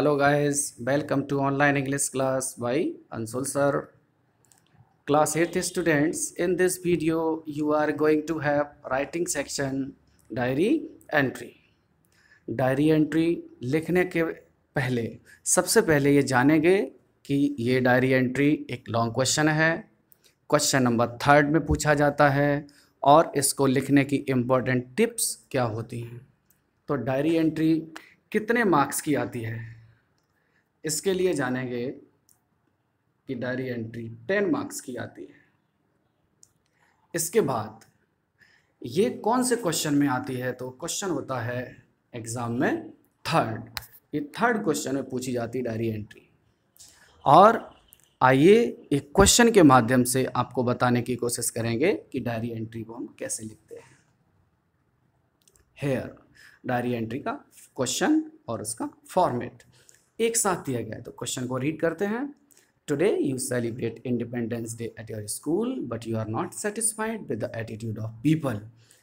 hello guys welcome to online English class by Ansul sir class eight students in this video you are going to have writing section diary entry diary entry लिखने के पहले सबसे पहले ये जानेंगे कि ये डायरी एंट्री एक लॉन्ग क्वेश्चन है क्वेश्चन नंबर थर्ड में पूछा जाता है और इसको लिखने की इम्पोर्टेंट टिप्स क्या होती हैं तो डायरी एंट्री कितने मार्क्स की आती है इसके लिए जानेंगे कि डायरी एंट्री टेन मार्क्स की आती है इसके बाद ये कौन से क्वेश्चन में आती है तो क्वेश्चन होता है एग्ज़ाम में थर्ड ये थर्ड क्वेश्चन में पूछी जाती है डायरी एंट्री और आइए एक क्वेश्चन के माध्यम से आपको बताने की कोशिश करेंगे कि डायरी एंट्री को हम कैसे लिखते हैं हेयर डायरी एंट्री का क्वेश्चन और उसका फॉर्मेट एक साथ दिया गया है तो क्वेश्चन को रीड करते हैं today you celebrate independence day at your school but you are not satisfied with the attitude of people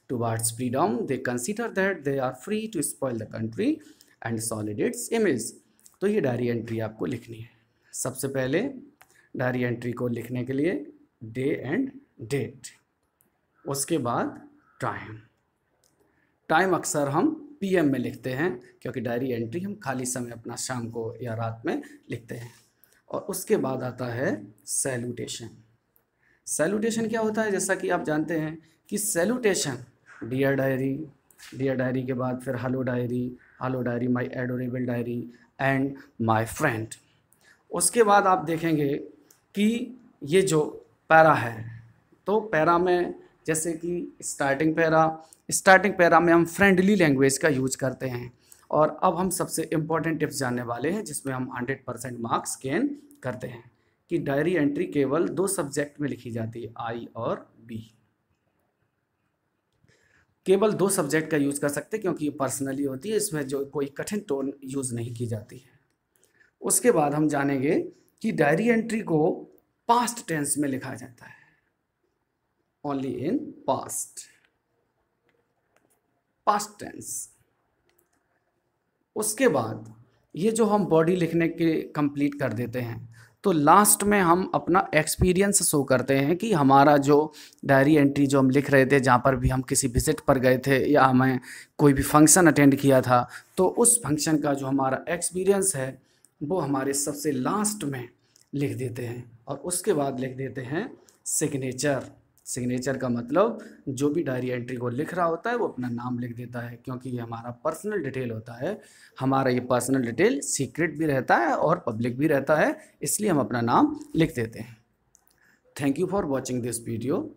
towards freedom they consider that they are free to spoil the country and solid its image तो ये diary entry आपको लिखनी है सबसे पहले diary entry को लिखने के लिए डे एंड डेट उसके बाद टाइम टाइम अक्सर हम पीएम में लिखते हैं क्योंकि डायरी एंट्री हम खाली समय अपना शाम को या रात में लिखते हैं और उसके बाद आता है सैल्यूटेशन सैल्यूटेशन क्या होता है जैसा कि आप जानते हैं कि salutation dear diary dear diary के बाद फिर hello diary hello diary my adorable diary and my friend उसके बाद आप देखेंगे कि ये जो पैरा है तो पैरा में जैसे कि स्टार्टिंग पैरा स्टार्टिंग पैरा में हम फ्रेंडली लैंग्वेज का यूज करते हैं और अब हम सबसे इम्पॉर्टेंट टिप्स जानने वाले हैं जिसमें हम 100 परसेंट मार्क्स गेन करते हैं कि डायरी एंट्री केवल दो सब्जेक्ट में लिखी जाती है आई और बी केवल दो सब्जेक्ट का यूज़ कर सकते हैं क्योंकि ये पर्सनली होती है इसमें जो कोई कठिन टोन यूज़ नहीं की जाती है उसके बाद हम जानेंगे कि डायरी एंट्री को पास्ट टेंस में लिखा जाता है only in past past tense उसके बाद ये जो हम बॉडी लिखने के कंप्लीट कर देते हैं तो लास्ट में हम अपना एक्सपीरियंस शो करते हैं कि हमारा जो डायरी एंट्री जो हम लिख रहे थे जहाँ पर भी हम किसी विजिट पर गए थे या हमें कोई भी फंक्शन अटेंड किया था तो उस फंक्शन का जो हमारा एक्सपीरियंस है वो हमारे सबसे लास्ट में लिख देते हैं और उसके बाद लिख देते हैं सिग्नेचर सिग्नेचर का मतलब जो भी डायरी एंट्री को लिख रहा होता है वो अपना नाम लिख देता है क्योंकि ये हमारा पर्सनल डिटेल होता है हमारा ये पर्सनल डिटेल सीक्रेट भी रहता है और पब्लिक भी रहता है इसलिए हम अपना नाम लिख देते हैं thank you for watching this video